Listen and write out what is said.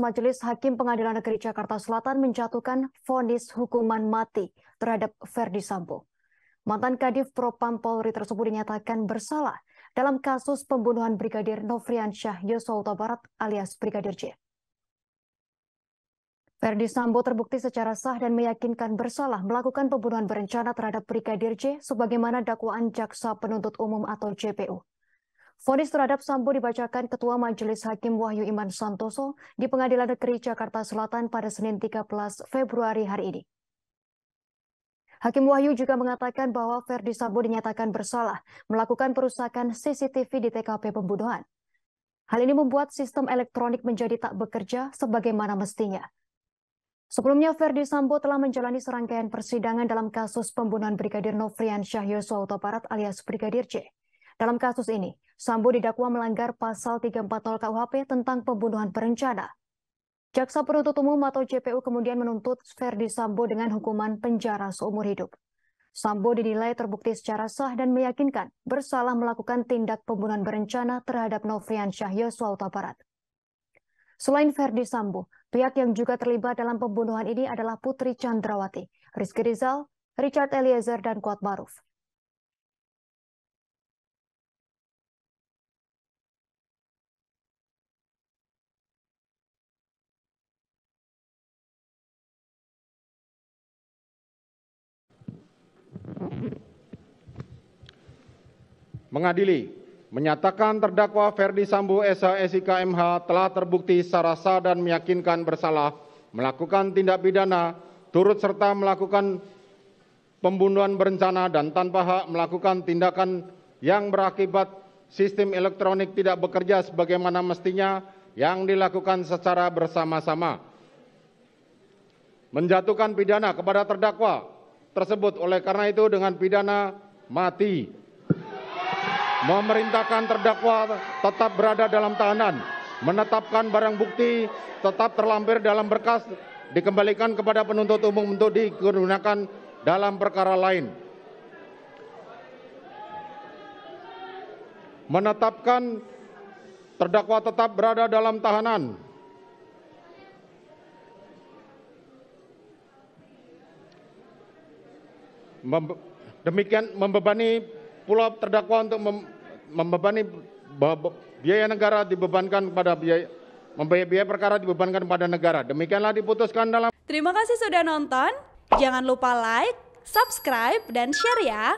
Majelis Hakim Pengadilan Negeri Jakarta Selatan menjatuhkan vonis hukuman mati terhadap Verdi Sambo. Mantan Kadif Propam Polri tersebut dinyatakan bersalah dalam kasus pembunuhan Brigadir Novriansyah Yosua Barat alias Brigadir J. Verdi Sambo terbukti secara sah dan meyakinkan bersalah melakukan pembunuhan berencana terhadap Brigadir J sebagaimana dakwaan Jaksa Penuntut Umum atau JPU. Fonis terhadap Sambo dibacakan Ketua Majelis Hakim Wahyu Iman Santoso di Pengadilan Negeri Jakarta Selatan pada Senin 13 Februari hari ini. Hakim Wahyu juga mengatakan bahwa Ferdi Sambo dinyatakan bersalah melakukan perusakan CCTV di TKP pembunuhan. Hal ini membuat sistem elektronik menjadi tak bekerja sebagaimana mestinya. Sebelumnya, Ferdi Sambo telah menjalani serangkaian persidangan dalam kasus pembunuhan Brigadir Nofrian Syahyo Yosua alias Brigadir J. Dalam kasus ini, Sambo didakwa melanggar pasal 340 KUHP tentang pembunuhan berencana. Jaksa penuntut umum atau JPU kemudian menuntut Ferdi Sambo dengan hukuman penjara seumur hidup. Sambo dinilai terbukti secara sah dan meyakinkan bersalah melakukan tindak pembunuhan berencana terhadap Novrian Syahyo Yosua Barat. Selain Ferdi Sambo, pihak yang juga terlibat dalam pembunuhan ini adalah Putri Chandrawati, Rizky Rizal, Richard Eliezer, dan Kuat Maruf. mengadili menyatakan terdakwa Ferdi Sambo SH SIK MH telah terbukti secara sah dan meyakinkan bersalah melakukan tindak pidana turut serta melakukan pembunuhan berencana dan tanpa hak melakukan tindakan yang berakibat sistem elektronik tidak bekerja sebagaimana mestinya yang dilakukan secara bersama-sama. Menjatuhkan pidana kepada terdakwa tersebut oleh karena itu dengan pidana mati memerintahkan terdakwa tetap berada dalam tahanan, menetapkan barang bukti tetap terlampir dalam berkas dikembalikan kepada penuntut umum untuk digunakan dalam perkara lain. Menetapkan terdakwa tetap berada dalam tahanan. demikian membebani pulau terdakwa untuk mem membebani biaya negara dibebankan pada biaya membayar biaya perkara dibebankan pada negara. Demikianlah diputuskan dalam Terima kasih sudah nonton. Jangan lupa like, subscribe dan share ya.